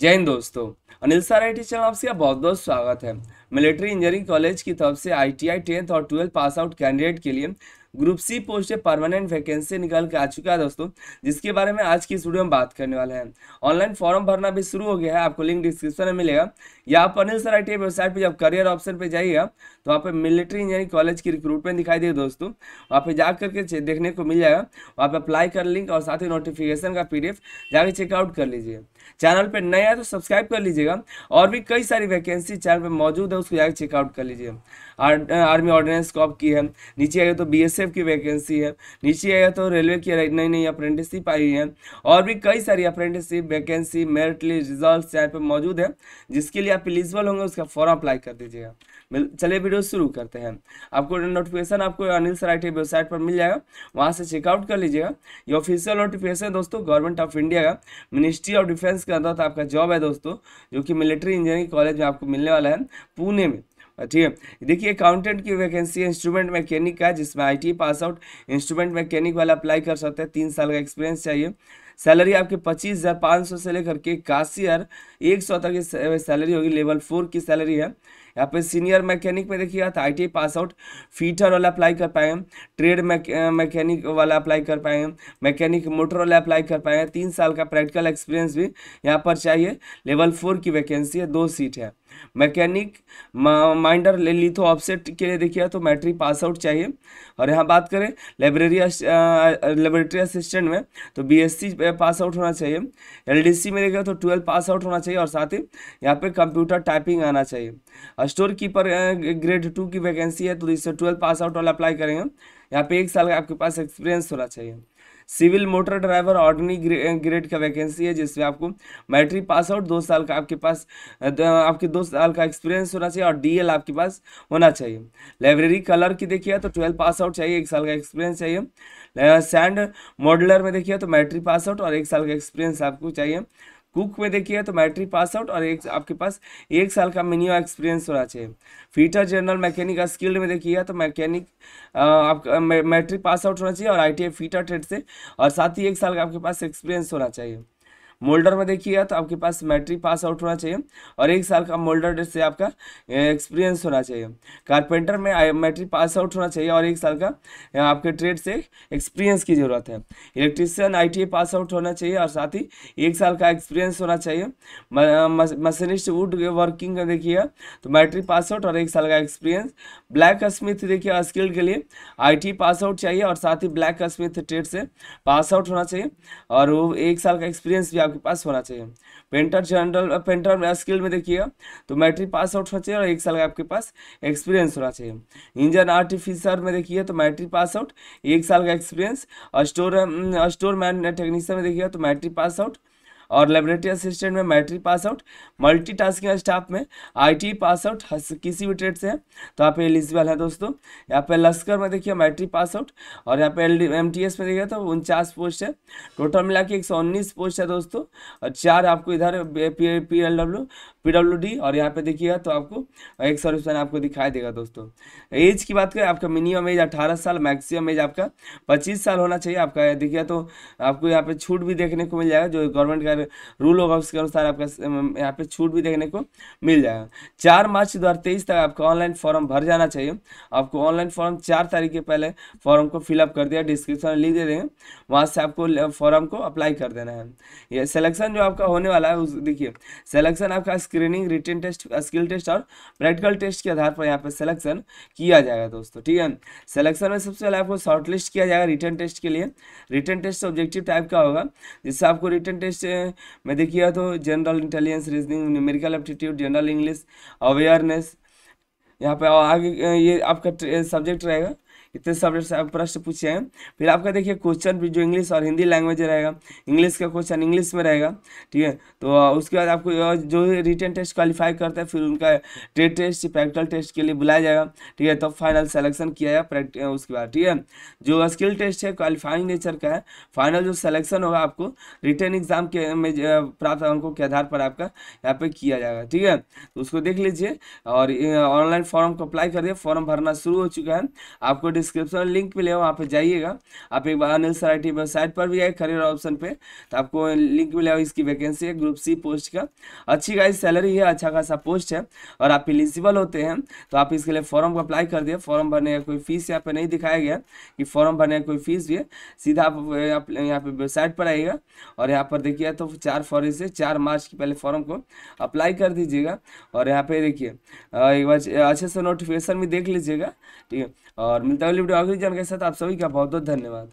जय हिंद दोस्तों Anil sir I channel आपका बहुत बहुत स्वागत है मिलिट्री इंजीनियरिंग कॉलेज की तरफ से आई टी आई टेंथ और ट्वेल्थ पास आउट कैंडिडेट के लिए ग्रुप सी पोस्ट है परमानेंट वैकेंसी निकल के आ चुका है दोस्तों जिसके बारे में आज की इस वीडियो में बात करने वाले हैं ऑनलाइन फॉर्म भरना भी शुरू हो गया है आपको लिंक डिस्क्रिप्शन में मिलेगा या आप अनिल सर आई वेबसाइट पर जब करियर ऑप्शन पर जाइएगा तो वहाँ पर मिलिट्री इंजीनियरिंग कॉलेज की रिक्रूटमेंट दिखाई दे दोस्तों वहाँ पर जा करके देखने को मिल जाएगा वहाँ पर अप्लाई कर लिंक और साथ ही नोटिफिकेशन का पी जाके चेकआउट कर लीजिए चैनल पर नया है तो सब्सक्राइब कर लीजिएगा और भी कई सारी वैकेंसी चैनल पर मौजूद है उसको जाकर चेकआउट कर लीजिए आर्मी ऑर्डिनेंस कॉप की है नीचे आगे तो बी एफ की वैकेंसी है नीचे आया तो रेलवे की नई नई अप्रेंटिसशिप आई है और भी कई सारी apprenticeship vacancy merit list result यहाँ पे मौजूद है जिसके लिए आप एलिजिबल होंगे उसका फॉर्म अप्लाई कर दीजिएगा चलिए वीडियो शुरू करते हैं आपको नोटिफिकेशन आपको अनिल सराइटी वेबसाइट पर मिल जाएगा वहाँ से चेकआउट कर लीजिएगा ये ऑफिशियल नोटिफिकेशन दोस्तों गवर्नमेंट ऑफ इंडिया का मिनिस्ट्री ऑफ डिफेंस के अंदर आपका जॉब है दोस्तों जो कि मिलिट्री इंजीनियरिंग कॉलेज में आपको मिलने वाला है पुणे में ठीक है देखिए अकाउंटेंट की वैकेंसी इंस्ट्रूमेंट मैकेनिक का है जिसमें IT pass out instrument mechanic वाला अप्लाई कर सकते हैं तीन साल का एक्सपीरियंस चाहिए सैलरी आपके पच्चीस हज़ार पाँच सौ से लेकर के इक्यासी हज़ार एक सौ तक की सैलरी होगी लेवल फोर की सैलरी है यहाँ पे सीनियर मैकेनिक में देखिएगा तो आई पास आउट फीटर वाला अप्लाई कर पाए ट्रेड मैकेनिक वाला अप्लाई कर पाए मैकेनिक मोटर वाला अप्लाई कर पाए तीन साल का प्रैक्टिकल एक्सपीरियंस भी यहाँ पर चाहिए लेवल फोर की वैकेंसी है दो सीट है मैकेनिक माइंडर लिथो तो ऑफसेट के लिए देखिए तो मैट्रिक पास आउट चाहिए और यहाँ बात करें लाइब्रेरी लेबोरेटरी असिस्टेंट में तो बीएससी पास आउट होना चाहिए एलडीसी में देखिए तो ट्वेल्व पास आउट होना चाहिए और साथ ही यहाँ पे कंप्यूटर टाइपिंग आना चाहिए स्टोर कीपर ग्रेड टू की वैकेंसी है तो इससे ट्वेल्व पास आउट वाला अप्लाई करेंगे यहाँ पे एक साल का आपके पास एक्सपीरियंस होना चाहिए civil motor driver ordinary grade का वैकेंसी है जिसमें आपको मैट्रिक पास आउट दो साल का आपके पास आपके दो साल का एक्सपीरियंस होना चाहिए और डीएल आपके पास होना चाहिए लाइब्रेरी कलर की देखिए तो ट्वेल्व पास आउट चाहिए एक साल का एक्सपीरियंस चाहिए सैंड मॉडलर में देखिए तो मैट्रिक पास आउट और एक साल का एक्सपीरियंस आपको चाहिए कुक में देखिए तो मैट्रिक पास आउट और एक आपके पास एक साल का मिनिमम एक्सपीरियंस होना चाहिए फीटर जनरल मैकेनिक स्किल्ड में देखिए तो मैकेनिक आपका मैट्रिक पास आउट होना चाहिए और आई फीटर ट्रेड से और साथ ही एक साल का आपके पास एक्सपीरियंस होना चाहिए मोल्डर में देखिएगा तो आपके पास मैट्रिक पास आउट होना चाहिए और एक साल का मोल्डर से आपका एक्सपीरियंस होना चाहिए कारपेंटर में मैट्रिक पास आउट होना चाहिए और एक साल का आपके ट्रेड से एक्सपीरियंस की ज़रूरत है इलेक्ट्रीशियन आई पास आउट होना चाहिए और साथ ही एक साल का एक्सपीरियंस होना चाहिए मशीनिस्ट वुड वर्किंग का देखिएगा तो मैट्रिक पास आउट और एक साल का एक्सपीरियंस ब्लैक स्मिथ देखिए स्किल के लिए आईटी पास आउट चाहिए और साथ ही ब्लैक स्मिथ ट्रेड से पास आउट होना चाहिए और वो एक साल का एक्सपीरियंस भी आपके पास होना चाहिए पेंटर जनरल पेंटर स्किल में देखिए तो मैट्रिक पास आउट होना चाहिए और एक साल का आपके पास एक्सपीरियंस होना चाहिए इंजन आर्टिफिशर में देखिए तो मैट्रिक पास आउट एक साल का एक्सपीरियंस और स्टोर स्टोर मैन टेक्नीशियन में देखिए तो मैट्रिक पास आउट और लेबोरेटरी असिस्टेंट में matric pass out multitasking staff में आई पास आउट किसी भी ट्रेड से है तो आप एलिजिबल है दोस्तों यहाँ पे लश्कर में देखिए मैट्रिक पास आउट और यहाँ पे एल एम टी एस में देखिए तो उनचास पोस्ट है टोटल मिला के एक सौ उन्नीस पोस्ट है दोस्तों और चार आपको इधर पी एल डब्ल्यू पी और यहाँ पे देखिएगा तो आपको एक सौ रुपये आपको दिखाई देगा दोस्तों एज की बात करें आपका मिनिमम एज अठारह साल मैक्सिमम एज आपका पच्चीस साल होना चाहिए आपका देखिएगा तो आपको यहाँ पे छूट भी देखने को मिल जाएगा जो गवर्नमेंट का रूल होगा उसके अनुसार आपका यहाँ पे छूट भी देखने को मिल जाएगा चार मार्च दो तक आपका ऑनलाइन फॉर्म भर जाना चाहिए आपको ऑनलाइन फॉर्म चार तारीख के पहले फॉर्म को फिलअप कर दिया डिस्क्रिप्शन में लिख दे देंगे वहाँ से आपको फॉर्म को अप्लाई कर देना है ये सिलेक्शन जो आपका होने वाला है उस देखिए सिलेक्शन आपका screening written test skill test और प्रैक्टिकल टेस्ट के आधार पर यहाँ पे सिलेक्शन किया जाएगा दोस्तों ठीक है सिलेक्शन में सबसे पहले आपको शॉर्टलिस्ट किया जाएगा रिटर्न टेस्ट के लिए रिटर्न टेस्ट ऑब्जेक्टिव टाइप का होगा जिससे आपको रिटर्न टेस्ट में देखिएगा तो general intelligence reasoning numerical aptitude general English awareness यहाँ पे आगे ये आपका सब्जेक्ट रहेगा इतने सब्जेक्ट आप प्रश्न पूछे हैं फिर आपका देखिए क्वेश्चन भी जो इंग्लिश और हिंदी लैंग्वेज रहेगा इंग्लिश का क्वेश्चन इंग्लिश में रहेगा ठीक है तो उसके बाद आपको जो रिटर्न टेस्ट क्वालिफाई करता है फिर उनका ट्रेड टेस्ट प्रैक्टिकल टेस्ट के लिए बुलाया जाएगा ठीक है तो फाइनल सेलेक्शन किया जाए उसके बाद ठीक है जो स्किल टेस्ट है क्वालिफाइंग नेचर का है फाइनल जो सेलेक्शन होगा आपको रिटर्न एग्जाम के में प्राप्त अंकों के आधार पर आपका यहाँ पे किया जाएगा ठीक है तो उसको देख लीजिए और ऑनलाइन फॉर्म को अप्लाई करिए फॉर्म भरना शुरू हो चुका है आपको डिस्क्रिप्शन लिंक मिले वहाँ पर जाइएगा आप एक बार अनिल सराठी वेबसाइट पर भी आए करियर ऑप्शन पे तो आपको लिंक मिले इसकी वैकेंसी है ग्रुप सी पोस्ट का अच्छी खासी सैलरी है अच्छा खासा पोस्ट है और आप एलिजिबल होते हैं तो आप इसके लिए फॉर्म को अप्लाई कर दिए फॉर्म भरने का कोई फीस यहाँ पर नहीं दिखाया गया कि फॉर्म भरने का कोई फीस भी है सीधा आप यहाँ पर वेबसाइट पर आइएगा और यहाँ पर देखिए तो चार फरवरी से चार मार्च के पहले फॉर्म को अप्लाई कर दीजिएगा और यहाँ पे देखिए एक बार अच्छे से नोटिफिकेशन भी देख लीजिएगा ठीक है और मिलता है अगली वीडियो अगली जानकारी के साथ आप सभी का बहुत बहुत धन्यवाद